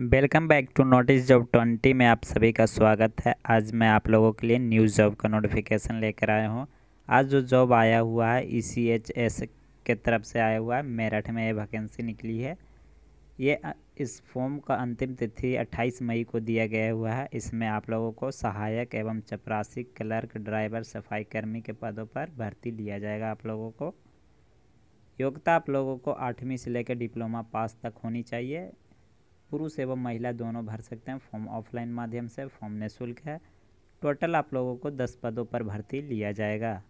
welcome back to notice job twenty में आप सभी का स्वागत है आज मैं आप लोगों के लिए न्यू जॉब का नोटिफिकेशन लेकर आया हूँ आज जो जॉब आया हुआ है ई सी एच एस के तरफ से आया हुआ है मेरठ में ये वैकेंसी निकली है ये इस फॉर्म का अंतिम तिथि 28 मई को दिया गया हुआ है इसमें आप लोगों को सहायक एवं चपरासी क्लर्क ड्राइवर सफाई कर्मी के पदों पर भर्ती लिया जाएगा आप लोगों को योग्यता आप लोगों को आठवीं से लेकर डिप्लोमा पास तक होनी चाहिए पुरुष एवं महिला दोनों भर सकते हैं फॉर्म ऑफलाइन माध्यम से फॉर्म निःशुल्क है टोटल आप लोगों को दस पदों पर भर्ती लिया जाएगा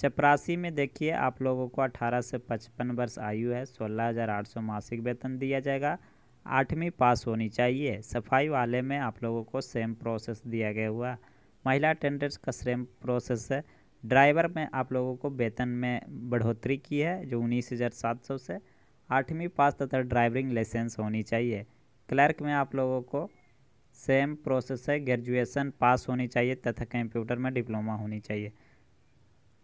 चपरासी में देखिए आप लोगों को अठारह से पचपन वर्ष आयु है सोलह मासिक वेतन दिया जाएगा आठवीं पास होनी चाहिए सफाई वाले में आप लोगों को सेम प्रोसेस दिया गया हुआ महिला टेंडर्स का सेम प्रोसेस है ड्राइवर में आप लोगों को वेतन में बढ़ोतरी की है जो उन्नीस हज़ार सात सौ से आठवीं पास तथा ड्राइविंग लाइसेंस होनी चाहिए क्लर्क में आप लोगों को सेम प्रोसेस है ग्रेजुएशन पास होनी चाहिए तथा कंप्यूटर में डिप्लोमा होनी चाहिए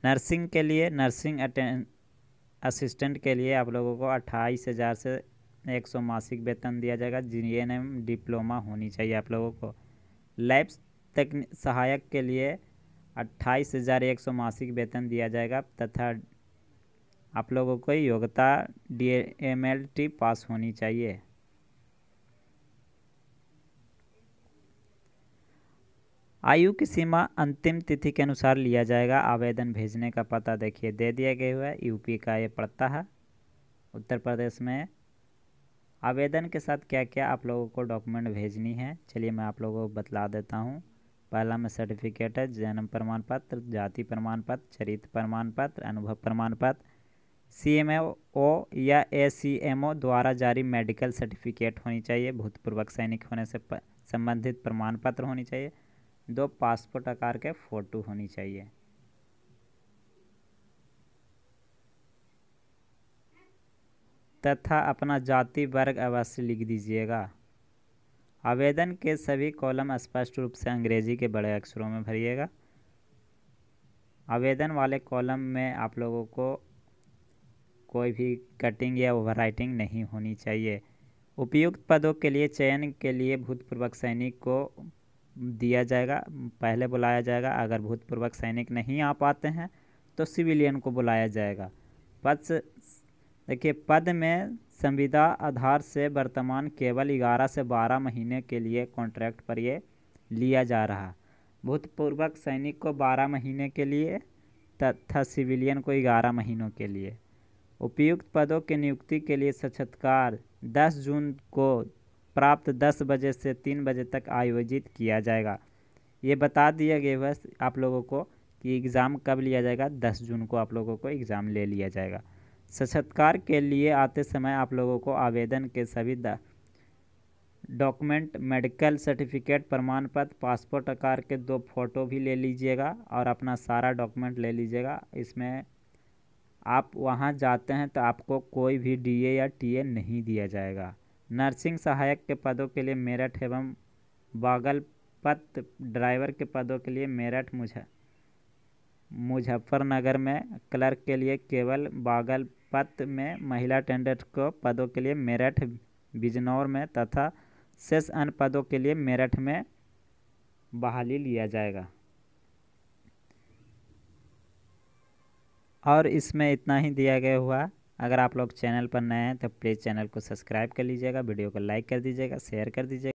नर्सिंग के लिए नर्सिंग असिस्टेंट के लिए आप लोगों को अट्ठाईस हज़ार से एक सौ मासिक वेतन दिया जाएगा जी एन एम डिप्लोमा होनी चाहिए आप लोगों को लैब तकनी सहायक के लिए अट्ठाईस हज़ार एक सौ मासिक वेतन दिया जाएगा तथा आप लोगों को योग्यता D M L T pass होनी चाहिए आयु की सीमा अंतिम तिथि के अनुसार लिया जाएगा आवेदन भेजने का पता देखिए दे दिया गया हुआ है यूपी का ये पड़ता है उत्तर प्रदेश में आवेदन के साथ क्या क्या आप लोगों को डॉक्यूमेंट भेजनी है चलिए मैं आप लोगों को बतला देता हूँ पहला में सर्टिफिकेट है जन्म प्रमाण पत्र जाति प्रमाण पत्र चरित्र प्रमाण पत्र अनुभव प्रमाण पत्र सीएमओ या ओ द्वारा जारी मेडिकल सर्टिफिकेट होनी चाहिए भूतपूर्वक सैनिक होने से संबंधित प्रमाण पत्र होनी चाहिए दो पासपोर्ट आकार के फ़ोटो होनी चाहिए तथा अपना जाति वर्ग अवश्य लिख दीजिएगा आवेदन के सभी कॉलम स्पष्ट रूप से अंग्रेजी के बड़े अक्षरों में भरिएगा आवेदन वाले कॉलम में आप लोगों को कोई भी कटिंग या राइटिंग नहीं होनी चाहिए उपयुक्त पदों के लिए चयन के लिए भूतपूर्वक सैनिक को दिया जाएगा पहले बुलाया जाएगा अगर भूतपूर्वक सैनिक नहीं आ पाते हैं तो सिविलियन को बुलाया जाएगा पद देखिए पद में संविदा आधार से वर्तमान केवल 11 से 12 महीने के लिए कॉन्ट्रैक्ट पर ये लिया जा रहा भूतपूर्वक सैनिक को 12 महीने के लिए तथा सिविलियन को 11 महीनों के लिए उपयुक्त पदों की नियुक्ति के लिए साक्षात्कार 10 जून को प्राप्त 10 बजे से 3 बजे तक आयोजित किया जाएगा ये बता दिया गया बस आप लोगों को कि एग्ज़ाम कब लिया जाएगा 10 जून को आप लोगों को एग्ज़ाम ले लिया जाएगा साक्षात्कार के लिए आते समय आप लोगों को आवेदन के सभी डॉक्यूमेंट मेडिकल सर्टिफिकेट प्रमाण पत्र पासपोर्ट आकार के दो फ़ोटो भी ले लीजिएगा और अपना सारा डॉक्यूमेंट ले लीजिएगा इसमें आप वहाँ जाते हैं तो आपको कोई भी डीए या टीए नहीं दिया जाएगा नर्सिंग सहायक के पदों के लिए मेरठ एवं बागलपत ड्राइवर के पदों के लिए मेरठ मुझ मुजफ्फरनगर में क्लर्क के लिए केवल बागलपत में महिला टेंडर को पदों के लिए मेरठ बिजनौर में तथा शेष अन्य पदों के लिए मेरठ में बहाली लिया जाएगा और इसमें इतना ही दिया गया हुआ अगर आप लोग चैनल पर नए हैं तो प्लीज़ चैनल को सब्सक्राइब कर लीजिएगा वीडियो को लाइक कर दीजिएगा शेयर कर दीजिएगा